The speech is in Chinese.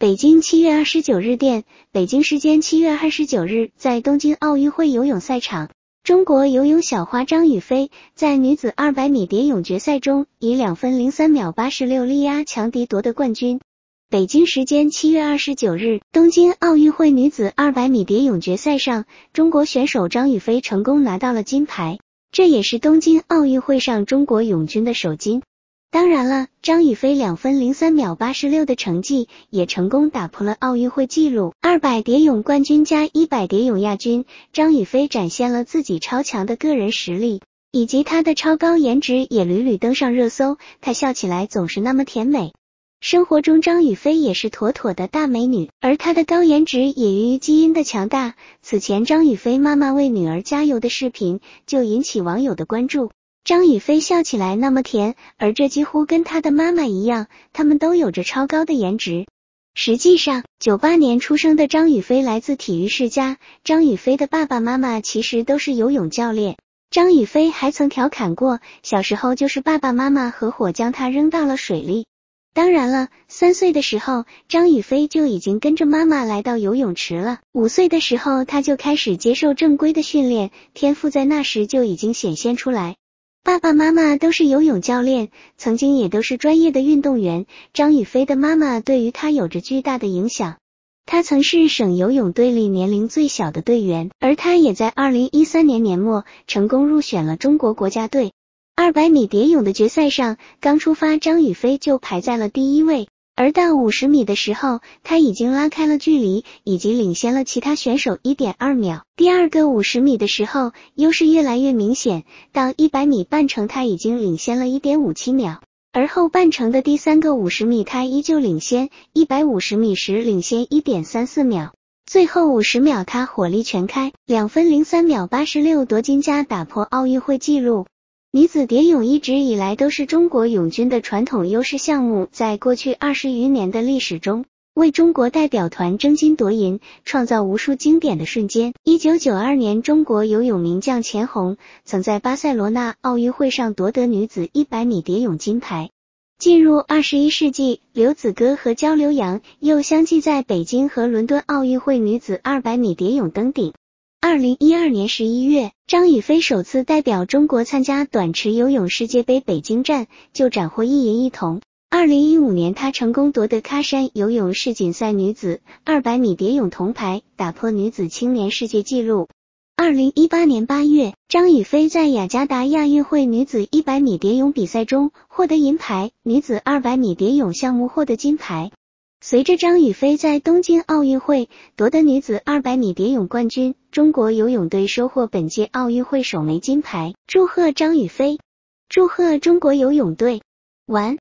北京七月二十九日电，北京时间七月二十九日，在东京奥运会游泳赛场，中国游泳小花张雨霏在女子二百米蝶泳决赛中以两分零三秒八十六力压强敌夺得冠军。北京时间七月二十九日，东京奥运会女子二百米蝶泳决赛上，中国选手张雨霏成功拿到了金牌，这也是东京奥运会上中国泳军的首金。当然了，张雨霏两分零三秒八十六的成绩也成功打破了奥运会纪录。二百蝶泳冠军加一百蝶泳亚军，张雨霏展现了自己超强的个人实力，以及她的超高颜值也屡屡登上热搜。她笑起来总是那么甜美，生活中张雨霏也是妥妥的大美女。而她的高颜值也源于基因的强大。此前，张雨霏妈妈为女儿加油的视频就引起网友的关注。张雨霏笑起来那么甜，而这几乎跟她的妈妈一样，他们都有着超高的颜值。实际上，九八年出生的张雨霏来自体育世家，张雨霏的爸爸妈妈其实都是游泳教练。张雨霏还曾调侃过，小时候就是爸爸妈妈合伙将她扔到了水里。当然了，三岁的时候张雨霏就已经跟着妈妈来到游泳池了。五岁的时候，她就开始接受正规的训练，天赋在那时就已经显现出来。爸爸妈妈都是游泳教练，曾经也都是专业的运动员。张雨霏的妈妈对于她有着巨大的影响。他曾是省游泳队里年龄最小的队员，而他也在二零一三年年末成功入选了中国国家队。二百米蝶泳的决赛上，刚出发，张雨霏就排在了第一位。而到五十米的时候，他已经拉开了距离，以及领先了其他选手一点二秒。第二个五十米的时候，优势越来越明显。到一百米半程，他已经领先了一点五七秒。而后半程的第三个五十米，他依旧领先。一百五十米时领先一点三四秒。最后五十秒，他火力全开，两分零三秒八十六夺金，加打破奥运会纪录。女子蝶泳一直以来都是中国泳军的传统优势项目，在过去二十余年的历史中，为中国代表团争金夺银，创造无数经典的瞬间。一九九二年，中国游泳名将钱红曾在巴塞罗那奥运会上夺得女子一百米蝶泳金牌。进入二十一世纪，刘子歌和焦刘洋又相继在北京和伦敦奥运会女子二百米蝶泳登顶。二零一二年十一月，张雨霏首次代表中国参加短池游泳世界杯北京站，就斩获一银一铜。二零一五年，她成功夺得喀山游泳世锦赛女子二百米蝶泳铜牌，打破女子青年世界纪录。二零一八年八月，张雨霏在雅加达亚运会女子一百米蝶泳比赛中获得银牌，女子二百米蝶泳项目获得金牌。随着张雨霏在东京奥运会夺得女子二百米蝶泳冠军，中国游泳队收获本届奥运会首枚金牌。祝贺张雨霏，祝贺中国游泳队！完。